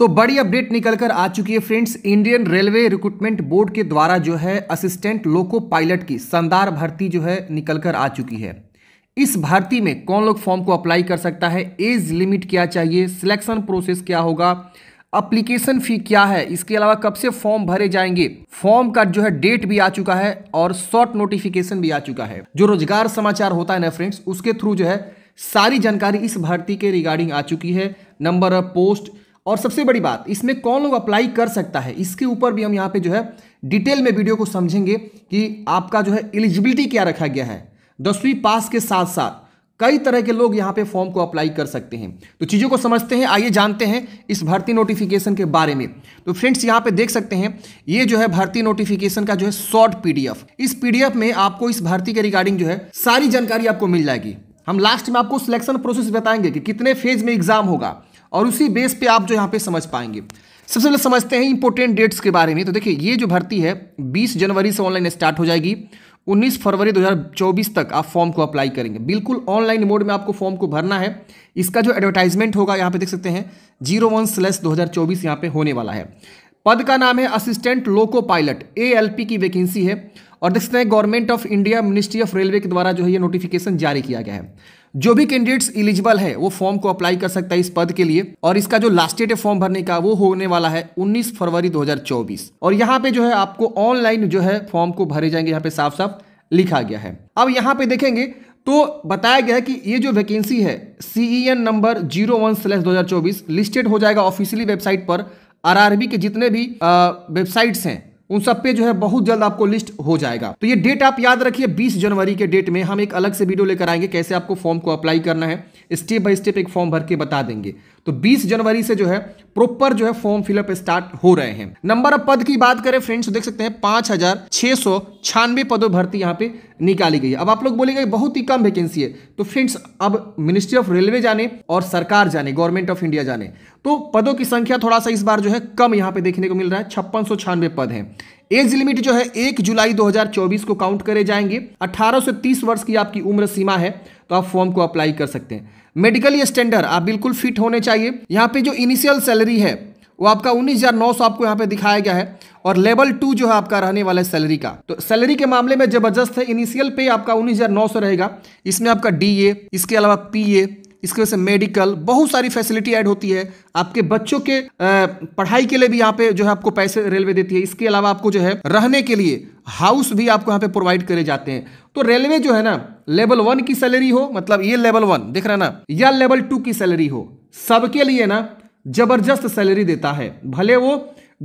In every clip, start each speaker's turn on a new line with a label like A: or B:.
A: तो बड़ी अपडेट निकल कर आ चुकी है friends Indian railway recruitment board के द्वारा जो है असिस्टेंट लोको पायलट की शानदार भर्ती जो है निकल कर आ चुकी है इस भर्ती में कौन लोग फॉर्म को अप्लाई कर सकता है एज लिमिट क्या चाहिए सिलेक्शन प्रोसेस क्या होगा अप्लीकेशन फ़ी क्या है इसके अलावा कब से फॉर्म भरे जाएंगे फॉर्म का जो है डेट भी आ चुका है और शॉर्ट नोटिफिकेशन भी आ चुका है जो रोजगार समाचार होता है ना फ्रेंड्स उसके थ्रू जो है सारी जानकारी इस भर्ती के रिगार्डिंग आ चुकी है नंबर ऑफ पोस्ट और सबसे बड़ी बात इसमें कौन लोग अप्लाई कर सकता है इसके ऊपर भी हम यहाँ पे जो है डिटेल में वीडियो को समझेंगे कि आपका जो है एलिजिबिलिटी क्या रखा गया है दसवीं पास के साथ साथ कई तरह के लोग यहाँ पे फॉर्म को अप्लाई कर सकते हैं तो चीज़ों को समझते हैं आइए जानते हैं इस भर्ती नोटिफिकेशन के बारे में तो फ्रेंड्स यहाँ पे देख सकते हैं ये जो है भर्ती नोटिफिकेशन का जो है शॉर्ट पीडीएफ इस पीडीएफ में आपको इस भर्ती के रिगार्डिंग जो है सारी जानकारी आपको मिल जाएगी हम लास्ट में आपको सिलेक्शन प्रोसेस बताएंगे कि कितने फेज में एग्जाम होगा और उसी बेस पे आप जो यहाँ पे समझ पाएंगे सबसे पहले समझते हैं इंपोर्टेंट डेट्स के बारे में तो देखिए ये जो भर्ती है 20 जनवरी से ऑनलाइन स्टार्ट हो जाएगी 19 फरवरी 2024 तक आप फॉर्म को अप्लाई करेंगे बिल्कुल ऑनलाइन मोड में आपको फॉर्म को भरना है इसका जो एडवर्टाइजमेंट होगा यहाँ पे देख सकते हैं जीरो वन स्लेस दो यहाँ पे होने वाला है पद का नाम है असिस्टेंट लोको पायलट ए की वैकेंसी है और देख सकते हैं government of India ministry of railway के द्वारा जो है ये नोटिफिकेशन जारी किया गया है जो भी कैंडिडेट्स इलिजिबल है वो फॉर्म को अप्लाई कर सकता है इस पद के लिए और इसका जो लास्ट डेट है फॉर्म भरने का वो होने वाला है 19 फरवरी 2024 और यहाँ पे जो है आपको ऑनलाइन जो है फॉर्म को भरे जाएंगे यहाँ पे साफ साफ लिखा गया है अब यहाँ पे देखेंगे तो बताया गया है कि ये जो वैकेंसी है सी नंबर जीरो वन दो लिस्टेड हो जाएगा ऑफिशियली वेबसाइट पर आर के जितने भी वेबसाइट्स हैं उन सब पे जो है बहुत जल्द आपको लिस्ट हो जाएगा तो ये डेट आप याद रखिए 20 जनवरी के डेट में हम एक अलग से वीडियो लेकर आएंगे कैसे आपको फॉर्म को अप्लाई करना है स्टेप बाय स्टेप एक फॉर्म भर के बता देंगे तो 20 जनवरी से जो है प्रॉपर जो है फॉर्म फिलअप स्टार्ट हो रहे हैं नंबर ऑफ पद की बात करें फ्रेंड्स तो देख सकते हैं पांच हजार छह सौ छियानवे पदों भर्ती यहां पे निकाली गई है अब आप लोग बोलेंगे बहुत ही कम वैकेंसी है तो फ्रेंड्स अब मिनिस्ट्री ऑफ रेलवे जाने और सरकार जाने गवर्नमेंट ऑफ इंडिया जाने तो पदों की संख्या थोड़ा सा इस बार जो है कम यहां पर देखने को मिल रहा है छप्पन पद है एज लिमिट जो है एक जुलाई 2024 को काउंट करे जाएंगे 18 से 30 वर्ष की आपकी उम्र सीमा है तो आप फॉर्म को अप्लाई कर सकते हैं मेडिकल स्टैंडर्ड आप बिल्कुल फिट होने चाहिए यहाँ पे जो इनिशियल सैलरी है वो आपका 19,900 आपको यहाँ पे दिखाया गया है और लेवल टू जो है आपका रहने वाला है सैलरी का तो सैलरी के मामले में जबरदस्त है इनिशियल पे आपका 19,900 रहेगा इसमें आपका डीए इसके अलावा पीए इसके वजह से मेडिकल बहुत सारी फैसिलिटी ऐड होती है आपके बच्चों के पढ़ाई के लिए भी यहाँ पे जो है आपको पैसे रेलवे देती है इसके अलावा आपको जो है रहने के लिए हाउस भी आपको यहाँ पे प्रोवाइड करे जाते हैं तो रेलवे जो है ना लेवल वन की सैलरी हो मतलब ये लेवल वन देख रहे ना या लेवल टू की सैलरी हो सबके लिए ना जबरदस्त सैलरी देता है भले वो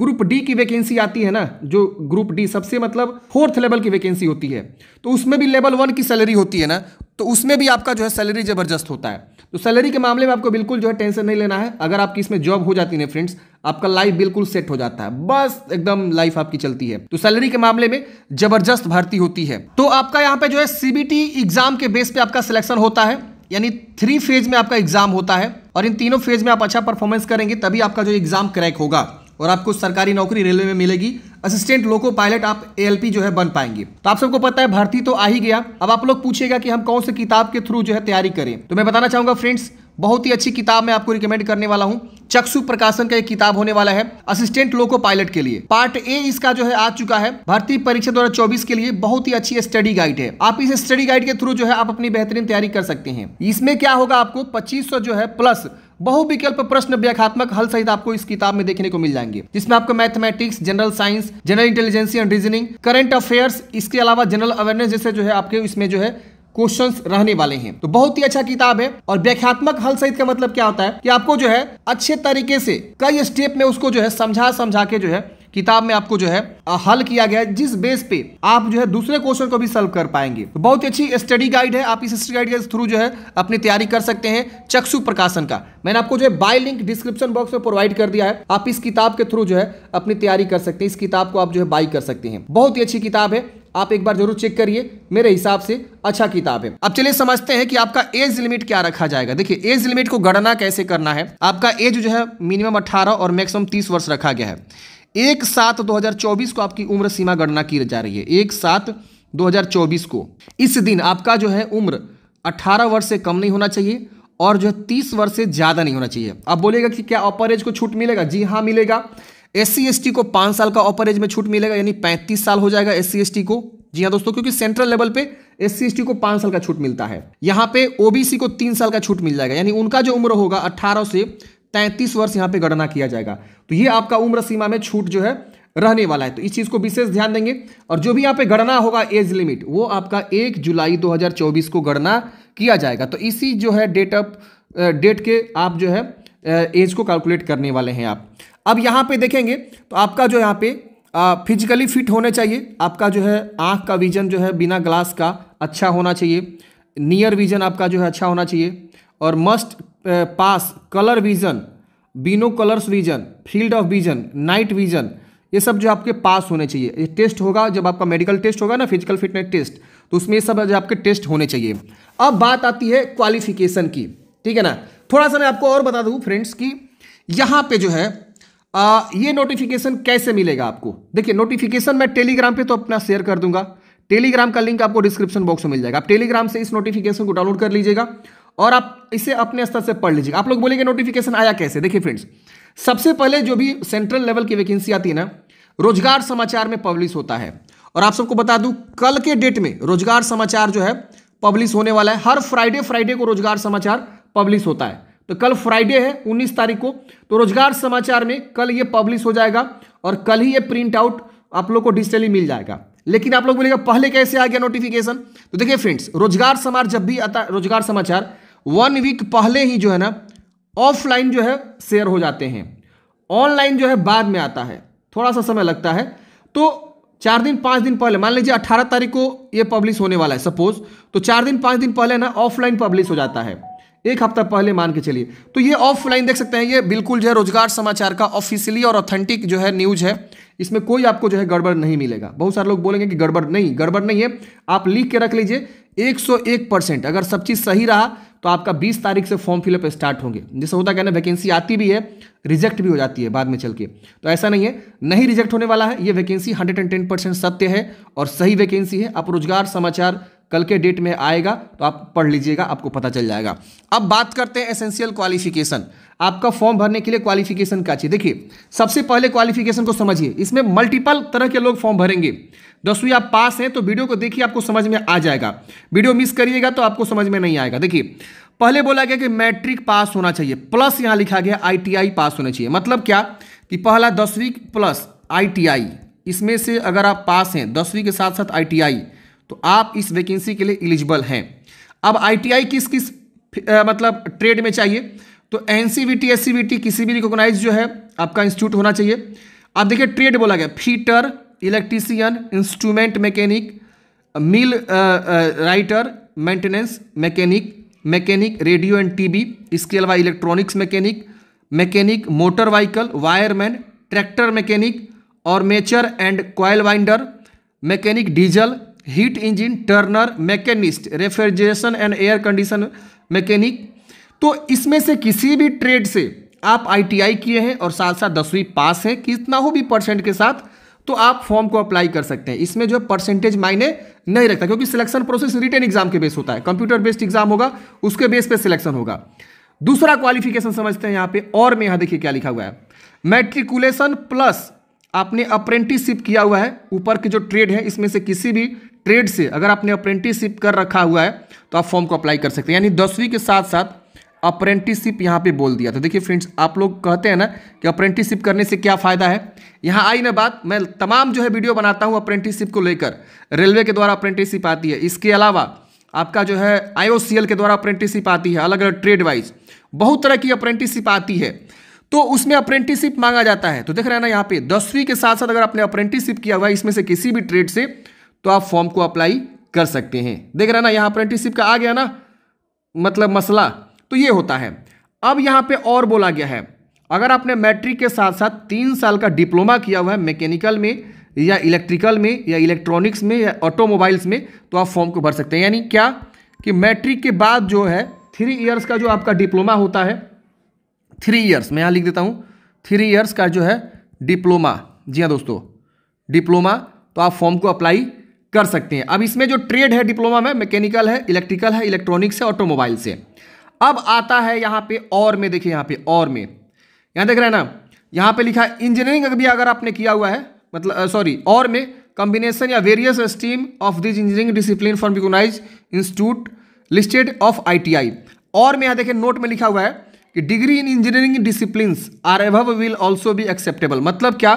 A: ग्रुप डी की वैकेंसी आती है ना जो ग्रुप डी सबसे मतलब फोर्थ लेवल की वैकेंसी होती है तो उसमें भी लेवल वन की सैलरी होती है ना तो उसमें भी आपका जो है सैलरी जबरदस्त होता है तो सैलरी के मामले में आपको बिल्कुल जो है टेंशन नहीं लेना है अगर आपकी इसमें जॉब हो जाती है फ्रेंड्स आपका लाइफ बिल्कुल सेट हो जाता है बस एकदम लाइफ आपकी चलती है तो सैलरी के मामले में जबरदस्त भर्ती होती है तो आपका यहाँ पे जो है सीबीटी एग्जाम के बेस पे आपका सिलेक्शन होता है यानी थ्री फेज में आपका एग्जाम होता है और इन तीनों फेज में आप अच्छा परफॉर्मेंस करेंगे तभी आपका जो एग्जाम क्रैक होगा और आपको सरकारी नौकरी रेलवे में मिलेगी असिस्टेंट लोको पायलट आप एएलपी जो है बन पाएंगे तो आप सबको पता है भर्ती तो आ ही गया अब आप लोग पूछेगा कि हम कौन से किताब के थ्रू जो है तैयारी करें तो मैं बताना चाहूंगा फ्रेंड्स बहुत ही अच्छी किताब मैं आपको रिकमेंड करने वाला हूँ चक्षु प्रकाशन का एक किताब होने वाला है असिस्टेंट लोको पायलट के लिए पार्ट ए इसका जो है आ चुका है भर्ती परीक्षा दो चौबीस के लिए बहुत ही अच्छी स्टडी गाइड है आप इस स्टडी गाइड के थ्रू जो है आप अपनी बेहतरीन तैयारी कर सकते हैं इसमें क्या होगा आपको पच्चीस जो है प्लस बहुविकल्प प्रश्न व्याख्यात्मक हल सहित आपको इस किताब में देखने को मिल जाएंगे जिसमें आपको mathematics general science general intelligence and reasoning current affairs इसके अलावा जनरल अवेयरनेस जैसे जो है आपके इसमें जो है क्वेश्चंस रहने वाले हैं तो बहुत ही अच्छा किताब है और व्याख्यात्मक हल सहित का मतलब क्या होता है कि आपको जो है अच्छे तरीके से कई स्टेप में उसको जो है समझा समझा के जो है किताब में आपको जो है हल किया गया है जिस बेस पे आप जो है दूसरे क्वेश्चन को भी सॉल्व कर पाएंगे तो बहुत अच्छी स्टडी गाइड है आप इस स्टडी गाइड के थ्रू जो है अपनी तैयारी कर सकते हैं चक्षु प्रकाशन का मैंने आपको जो है बाय लिंक डिस्क्रिप्शन बॉक्स में प्रोवाइड कर दिया है आप इस किताब के थ्रू जो है अपनी तैयारी कर सकते हैं इस किताब को आप जो है बाई कर सकते हैं बहुत ही अच्छी किताब है आप एक बार जरूर चेक करिए मेरे हिसाब से अच्छा किताब है अब चलिए समझते हैं कि आपका एज लिमिट क्या रखा जाएगा देखिए एज लिमिट को गणना कैसे करना है आपका एज जो है मिनिमम 18 और मैक्सिमम 30 वर्ष रखा गया है एक सात 2024 को आपकी उम्र सीमा गणना की जा रही है एक सात 2024 को इस दिन आपका जो है उम्र 18 वर्ष से कम नहीं होना चाहिए और जो है तीस वर्ष से ज़्यादा नहीं होना चाहिए अब बोलेगा कि क्या अपर एज को छूट मिलेगा जी हाँ मिलेगा एस सी को पाँच साल का अपर एज में छूट मिलेगा यानी पैंतीस साल हो जाएगा एस सी को जी हाँ दोस्तों क्योंकि सेंट्रल लेवल पे एस सी को पाँच साल का छूट मिलता है यहाँ पे ओबीसी को तीन साल का छूट मिल जाएगा यानी उनका जो उम्र होगा अट्ठारह से तैंतीस वर्ष यहाँ पे गणना किया जाएगा तो ये आपका उम्र सीमा में छूट जो है रहने वाला है तो इस चीज़ को विशेष ध्यान देंगे और जो भी यहाँ पे गणना होगा एज लिमिट वो आपका एक जुलाई 2024 को गणना किया जाएगा तो इसी जो है डेट ऑफ डेट के आप जो है एज को कैलकुलेट करने वाले हैं आप अब यहाँ पे देखेंगे तो आपका जो यहाँ पे फिजिकली फिट होने चाहिए आपका जो है आँख का विजन जो है बिना ग्लास का अच्छा होना चाहिए नियर विजन आपका जो है अच्छा होना चाहिए और मस्ट पास कलर विजन बीनो colours vision field of vision night vision ये सब जो आपके पास होने चाहिए ये टेस्ट होगा जब आपका मेडिकल टेस्ट होगा ना फिजिकल फिटनेस टेस्ट तो उसमें ये सब जो आपके टेस्ट होने चाहिए अब बात आती है क्वालिफिकेशन की ठीक है ना थोड़ा सा मैं आपको और बता दूँ फ्रेंड्स कि यहाँ पे जो है आ, ये नोटिफिकेशन कैसे मिलेगा आपको देखिए नोटिफिकेशन मैं टेलीग्राम पे तो अपना शेयर कर दूंगा टेलीग्राम का लिंक आपको डिस्क्रिप्शन बॉक्स में मिल जाएगा आप टेलीग्राम से इस नोटिफिकेशन को डाउनलोड कर लीजिएगा और आप इसे अपने स्तर से पढ़ लीजिए आप लोग बोलेंगे नोटिफिकेशन आया कैसे देखिए फ्रेंड्स सबसे पहले जो भी सेंट्रल लेवल की वैकेंसी आती है ना रोजगार समाचार में पब्लिश होता है और आप सबको बता दूं कल के डेट में रोजगार समाचार जो है पब्लिश होने वाला है हर फ्राइडे फ्राइडे को रोजगार समाचार पब्लिश होता है तो कल फ्राइडे है 19 तारीख को तो रोजगार समाचार में कल ये पब्लिश हो जाएगा और कल ही ये प्रिंट आउट आप लोग को डिजिटली मिल जाएगा लेकिन आप लोग बोलेगा पहले कैसे आ गया नोटिफिकेशन तो देखिए फ्रेंड्स रोजगार समाज जब भी आता रोजगार समाचार वन वीक पहले ही जो है ना ऑफलाइन जो है शेयर हो जाते हैं ऑनलाइन जो है बाद में आता है थोड़ा सा समय लगता है तो चार दिन पाँच दिन पहले मान लीजिए अट्ठारह तारीख को ये पब्लिश होने वाला है सपोज तो चार दिन पाँच दिन पहले ना ऑफलाइन पब्लिश हो जाता है एक हफ्ता पहले मान के चलिए तो ये ऑफलाइन देख सकते हैं ये बिल्कुल जो है रोजगार समाचार का ऑफिशियली और ऑथेंटिक जो है न्यूज है इसमें कोई आपको जो है गड़बड़ नहीं मिलेगा बहुत सारे लोग बोलेंगे कि गड़बड़ नहीं गड़बड़ नहीं है आप लिख के रख लीजिए 101 परसेंट अगर सब चीज़ सही रहा तो आपका 20 तारीख से फॉर्म फिलअप स्टार्ट होंगे जैसे होता क्या ना वैकेंसी आती भी है रिजेक्ट भी हो जाती है बाद में चल के तो ऐसा नहीं है नहीं रिजेक्ट होने वाला है ये vacancy hundred and ten percent सत्य है और सही वैकेंसी है आप रोजगार समाचार कल के डेट में आएगा तो आप पढ़ लीजिएगा आपको पता चल जाएगा अब बात करते हैं एसेंशियल क्वालिफिकेशन आपका फॉर्म भरने के लिए क्वालिफिकेशन क्या चाहिए देखिए सबसे पहले क्वालिफिकेशन को समझिए इसमें मल्टीपल तरह के लोग फॉर्म भरेंगे दसवीं आप पास हैं तो वीडियो को देखिए आपको समझ में आ जाएगा वीडियो मिस करिएगा तो आपको समझ में नहीं आएगा देखिए पहले बोला गया कि मैट्रिक पास होना चाहिए प्लस यहाँ लिखा गया आईटीआई पास होना चाहिए मतलब क्या कि पहला दसवीं प्लस आईटीआई इसमें से अगर आप पास हैं दसवीं के साथ साथ आईटीआई तो आप इस वैकेंसी के लिए इलिजिबल हैं अब आईटीआई किस किस आ, मतलब ट्रेड में चाहिए तो एनसीबीटी एससीवीटी किसी भी रिकोगनाइज जो है आपका इंस्टीट्यूट होना चाहिए आप देखिए ट्रेड बोला गया fitter electrician instrument mechanic millwright maintenance mechanic mechanic radio and TV इसके अलावा electronics mechanic mechanic motor vehicle wireman tractor mechanic और armature and coil winder mechanic diesel heat engine turner machinist refrigeration and air condition mechanic तो इसमें से किसी भी trade से आप आईटीआई किए हैं और साथ साथ दसवीं पास हैं कितना हो भी परसेंट के साथ तो आप फॉर्म को अप्लाई कर सकते हैं इसमें जो परसेंटेज मायने नहीं रखता क्योंकि सिलेक्शन प्रोसेस रिटर्न एग्जाम के बेस होता है कंप्यूटर बेस्ड एग्जाम होगा उसके बेस पे सिलेक्शन होगा दूसरा क्वालिफिकेशन समझते हैं यहाँ पे और में यहाँ देखिए क्या लिखा हुआ है मैट्रिकुलेशन प्लस आपने अप्रेंटिसशिप किया हुआ है ऊपर के जो ट्रेड है इसमें से किसी भी ट्रेड से अगर आपने अप्रेंटिसशिप कर रखा हुआ है तो आप फॉर्म को अप्लाई कर सकते हैं यानी दसवीं के साथ साथ अप्रेंटिसशिप यहाँ पे बोल दिया तो देखिए फ्रेंड्स आप लोग कहते हैं ना कि अप्रेंटिसशिप करने से क्या फ़ायदा है यहाँ आई ना बात मैं तमाम जो है वीडियो बनाता हूँ अप्रेंटिसशिप को लेकर रेलवे के द्वारा अप्रेंटिसशिप आती है इसके अलावा आपका जो है आई के द्वारा अप्रेंटिसशिप आती है अलग अलग ट्रेड वाइज बहुत तरह की अप्रेंटिसशिप आती है तो उसमें अप्रेंटिसशिप मांगा जाता है तो देख रहे हैं ना यहाँ पे दसवीं के साथ साथ अगर आपने अप्रेंटिसशिप किया हुआ है इसमें से किसी भी ट्रेड से तो आप फॉर्म को अप्लाई कर सकते हैं देख रहे ना यहाँ अप्रेंटिसशिप का आ गया ना मतलब मसला तो ये होता है अब यहाँ पे और बोला गया है अगर आपने मैट्रिक के साथ साथ तीन साल का डिप्लोमा किया हुआ है मैकेनिकल में या इलेक्ट्रिकल में या इलेक्ट्रॉनिक्स में या ऑटोमोबाइल्स में तो आप फॉर्म को भर सकते हैं यानी क्या कि मैट्रिक के बाद जो है थ्री ईयर्स का जो आपका डिप्लोमा होता है थ्री ईयर्स मैं यहाँ लिख देता हूँ थ्री ईयर्स का जो है डिप्लोमा जी हाँ दोस्तों डिप्लोमा तो आप फॉर्म को अप्लाई कर सकते हैं अब इसमें जो ट्रेड है डिप्लोमा में मैकेनिकल है इलेक्ट्रिकल है इलेक्ट्रॉनिक्स है ऑटोमोबाइल से अब आता है यहाँ पे और में देखिए यहाँ पे और में यहाँ देख रहे हैं ना यहाँ पे लिखा है इंजीनियरिंग भी अगर आपने किया हुआ है मतलब सॉरी और में कॉम्बिनेशन या various stream of this engineering discipline for recognise institute listed of I और में यहाँ देखिए नोट में लिखा हुआ है कि degree in engineering discipline are एव विल ऑल्सो भी एक्सेप्टेबल मतलब क्या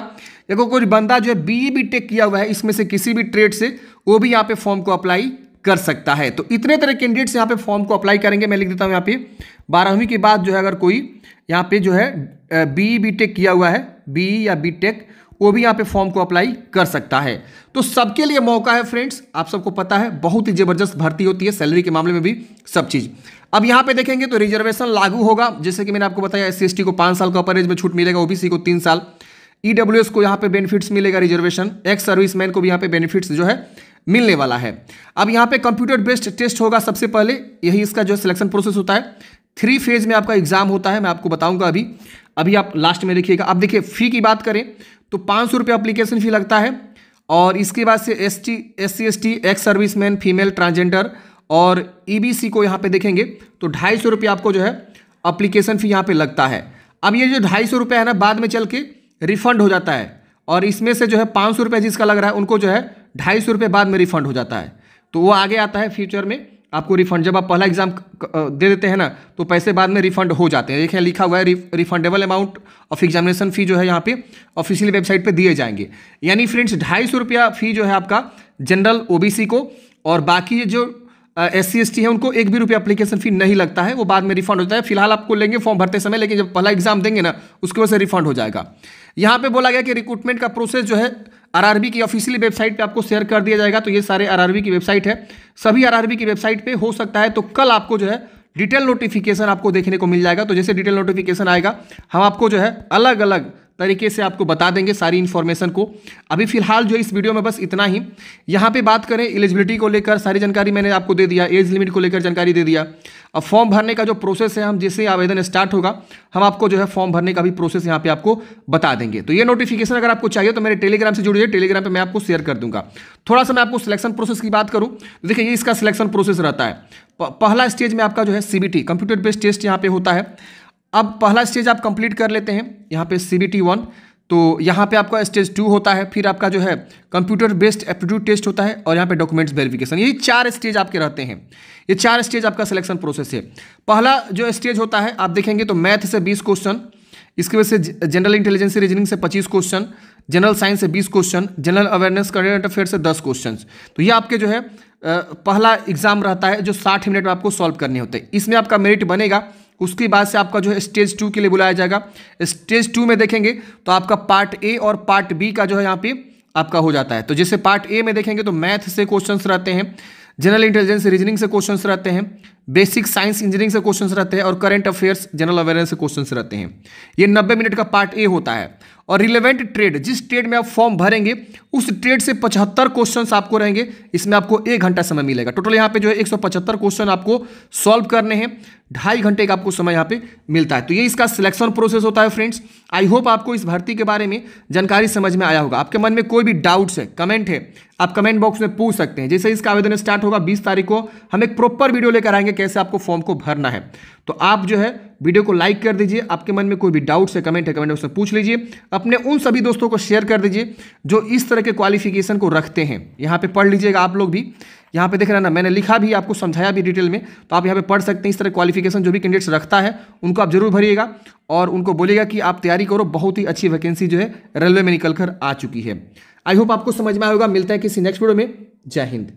A: देखो कोई बंदा जो है बी बी टेक किया हुआ है इसमें से किसी भी ट्रेड से वो भी यहाँ पे फॉर्म को अप्लाई कर सकता है तो इतने तरह कैंडिडेट्स यहाँ पे फॉर्म को अप्लाई करेंगे मैं लिख देता हूँ यहाँ पे बारहवीं के बाद जो है अगर कोई यहाँ पे जो है बी बी टेक किया हुआ है बी या बी टेक वो भी यहाँ पे फॉर्म को अप्लाई कर सकता है तो सबके लिए मौका है फ्रेंड्स आप सबको पता है बहुत ही ज़बरदस्त भर्ती होती है सैलरी के मामले में भी सब चीज़ अब यहाँ पे देखेंगे तो रिजर्वेशन लागू होगा जैसे कि मैंने आपको बताया एस सी को पांच साल का अपर एज में छूट मिलेगा ओबीसी को तीन साल ईडब्ल्यू e को यहाँ पे बेनिफिट्स मिलेगा रिजर्वेशन एक्स सर्विसमैन को भी यहाँ पे बेनिफिट्स जो है मिलने वाला है अब यहाँ पे कंप्यूटर बेस्ड टेस्ट होगा सबसे पहले यही इसका जो सिलेक्शन प्रोसेस होता है थ्री फेज में आपका एग्जाम होता है मैं आपको बताऊंगा अभी अभी आप लास्ट में देखिएगा अब देखिए फी की बात करें तो पाँच सौ रुपये अप्लीकेशन फ़ी लगता है और इसके बाद से S T S C S T ex serviceman female transgender और ई e को यहाँ पे देखेंगे तो ढाई सौ आपको जो है अप्लीकेशन फ़ी यहाँ पे लगता है अब ये जो ढाई सौ है ना बाद में चल के रिफंड हो जाता है और इसमें से जो है पाँच सौ रुपये जिसका लग रहा है उनको जो है ढाई सौ रुपये बाद में रिफंड हो जाता है तो वो आगे आता है फ्यूचर में आपको रिफंड जब आप पहला एग्जाम दे देते हैं ना तो पैसे बाद में रिफंड हो जाते हैं देखिए लिखा हुआ है refundable amount of examination fee जो है यहाँ पे ऑफिशियल वेबसाइट पे दिए जाएंगे यानी फ्रेंड्स ढाई सौ रुपया फी जो है आपका जनरल ओबीसी को और बाकी जो एस सी एस टी है उनको एक भी रुपया अप्लीकेशन फी नहीं लगता है वो बाद में रिफंड होता है फिलहाल आपको लेंगे फॉर्म भरते समय लेकिन जब पहला एग्जाम देंगे ना उसके वजह से रिफंड हो जाएगा यहाँ पे बोला गया कि रिक्रूटमेंट का प्रोसेस जो है आरआरबी की ऑफिशियली वेबसाइट पे आपको शेयर कर दिया जाएगा तो ये सारे आरआरबी की वेबसाइट है सभी आरआरबी की वेबसाइट पे हो सकता है तो कल आपको जो है डिटेल नोटिफिकेशन आपको देखने को मिल जाएगा तो जैसे डिटेल नोटिफिकेशन आएगा हम आपको जो है अलग अलग तरीके से आपको बता देंगे सारी इन्फॉर्मेशन को अभी फिलहाल जो इस वीडियो में बस इतना ही यहाँ पे बात करें एलिजिबिलिटी को लेकर सारी जानकारी मैंने आपको दे दिया एज लिमिट को लेकर जानकारी दे दिया अब फॉर्म भरने का जो प्रोसेस है हम जिससे आवेदन स्टार्ट होगा हम आपको जो है फॉर्म भरने का भी प्रोसेस यहाँ पे आपको बता देंगे तो ये नोटिफिकेशन अगर आपको चाहिए तो मेरे टेलीग्राम से जुड़िए टेलीग्राम पर मैं आपको शेयर कर दूंगा थोड़ा सा मैं आपको सिलेक्शन प्रोसेस की बात करूँ देखिए ये इसका सिलेक्शन प्रोसेस रहता है पहला स्टेज में आपका जो है सीबीटी कंप्यूटर बेस्ड टेस्ट यहाँ पर होता है अब पहला स्टेज आप कंप्लीट कर लेते हैं यहाँ पे सी बी टी वन तो यहाँ पे आपका स्टेज टू होता है फिर आपका जो है कंप्यूटर बेस्ड एप्टीट्यूड टेस्ट होता है और यहाँ पे डॉक्यूमेंट्स वेरिफिकेशन ये चार स्टेज आपके रहते हैं ये चार स्टेज आपका सिलेक्शन प्रोसेस है पहला जो स्टेज होता है आप देखेंगे तो मैथ से बीस क्वेश्चन इसकी वजह से जनरल इंटेलिजेंस रीजनिंग से पच्चीस क्वेश्चन जनरल साइंस से बीस question general awareness current affair से दस क्वेश्चन तो ये आपके जो है पहला एग्जाम रहता है जो साठ मिनट में आपको सॉल्व करने होते हैं इसमें आपका मेरिट बनेगा उसके बाद से आपका जो है स्टेज टू के लिए बुलाया जाएगा स्टेज टू में देखेंगे तो आपका पार्ट ए और पार्ट बी का जो है यहाँ पे आपका हो जाता है तो जैसे पार्ट ए में देखेंगे तो मैथ से क्वेश्चंस रहते हैं जनरल इंटेलिजेंस रीजनिंग से क्वेश्चंस रहते हैं बेसिक साइंस इंजीनियरिंग से क्वेश्चंस रहते हैं और करंट अफेयर्स जनरल अवेयरनेस से क्वेश्चंस रहते हैं ये नब्बे मिनट का पार्ट ए होता है और रिलेवेंट ट्रेड जिस ट्रेड में आप फॉर्म भरेंगे उस ट्रेड से पचहत्तर क्वेश्चन आपको रहेंगे इसमें आपको एक घंटा समय मिलेगा टोटल यहाँ पे जो है एक क्वेश्चन आपको सॉल्व करने हैं ढाई घंटे का आपको समय यहाँ पे मिलता है तो ये इसका सिलेक्शन प्रोसेस होता है फ्रेंड्स आई होप आपको इस भर्ती के बारे में जानकारी समझ में आया होगा आपके मन में कोई भी डाउट्स है कमेंट है आप कमेंट बॉक्स में पूछ सकते हैं जैसे इसका आवेदन स्टार्ट होगा बीस तारीख को हम एक प्रॉपर वीडियो लेकर आएंगे कैसे आपको फॉर्म को भरना है तो आप जो है वीडियो को लाइक कर दीजिए आपके मन में कोई भी डाउट्स है कमेंट है कमेंट बॉक्स में पूछ लीजिए अपने उन सभी दोस्तों को शेयर कर दीजिए जो इस तरह के क्वालिफिकेशन को रखते हैं यहाँ पे पढ़ लीजिएगा आप लोग भी यहाँ पे देख रहे हैं ना मैंने लिखा भी आपको समझाया भी डिटेल में तो आप यहाँ पे पढ़ सकते हैं इस तरह क्वालिफिकेशन जो भी कैंडिडेट्स रखता है उनको आप जरूर भरिएगा और उनको बोलेगा कि आप तैयारी करो बहुत ही अच्छी वैकेंसी जो है रेलवे में निकल कर आ चुकी है आई होप आपको समझ में आएगा मिलता है किसी नेक्स्ट वीडियो में जय हिंद